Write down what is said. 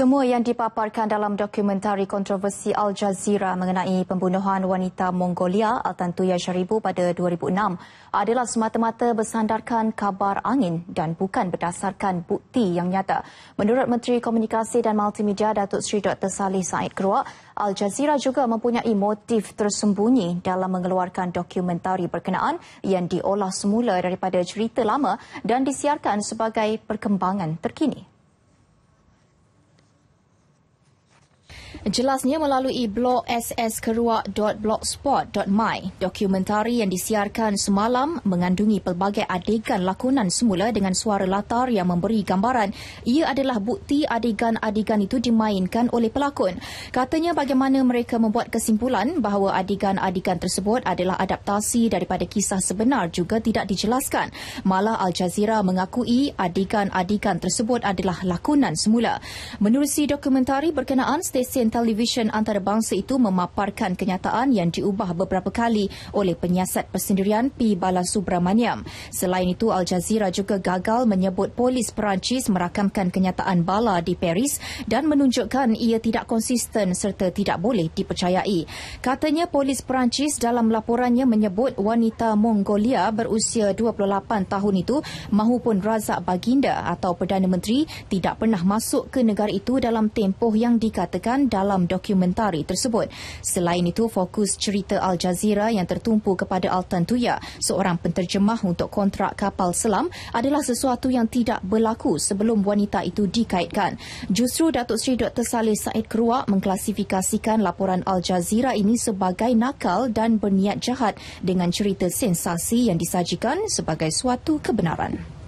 Semua yang dipaparkan dalam dokumentari kontroversi Al Jazeera mengenai pembunuhan wanita Mongolia Altantuya Sharibu pada 2006 adalah semata-mata bersandarkan kabar angin dan bukan berdasarkan bukti yang nyata. Menurut Menteri Komunikasi dan Multimedia Datuk Seri Dr. Salih Said Keruak, Al Jazeera juga mempunyai motif tersembunyi dalam mengeluarkan dokumentari berkenaan yang diolah semula daripada cerita lama dan disiarkan sebagai perkembangan terkini. Jelasnya melalui blog sskeruak.blogspot.my, dokumentari yang disiarkan semalam mengandungi pelbagai adegan lakonan semula dengan suara latar yang memberi gambaran ia adalah bukti adegan-adegan itu dimainkan oleh pelakon. Katanya bagaimana mereka membuat kesimpulan bahawa adegan-adegan tersebut adalah adaptasi daripada kisah sebenar juga tidak dijelaskan. Malah Al Jazeera mengakui adegan-adegan tersebut adalah lakonan semula. Menerusi dokumentari berkenaan stesen televisyen antarabangsa itu memaparkan kenyataan yang diubah beberapa kali oleh penyiasat persendirian P. Balasubramaniam. Selain itu, Al Jazeera juga gagal menyebut polis Perancis merakamkan kenyataan bala di Paris dan menunjukkan ia tidak konsisten serta tidak boleh dipercayai. Katanya polis Perancis dalam laporannya menyebut wanita Mongolia berusia 28 tahun itu mahupun Razak Baginda atau Perdana Menteri tidak pernah masuk ke negara itu dalam tempoh yang dikatakan dan dalam dokumentari tersebut. Selain itu, fokus cerita Al Jazeera yang tertumpu kepada Al Tantuya, seorang penterjemah untuk kontrak kapal selam, adalah sesuatu yang tidak berlaku sebelum wanita itu dikaitkan. Justru Datuk Seri Dr. Saleh Said Keruak mengklasifikasikan laporan Al Jazeera ini sebagai nakal dan berniat jahat dengan cerita sensasi yang disajikan sebagai suatu kebenaran.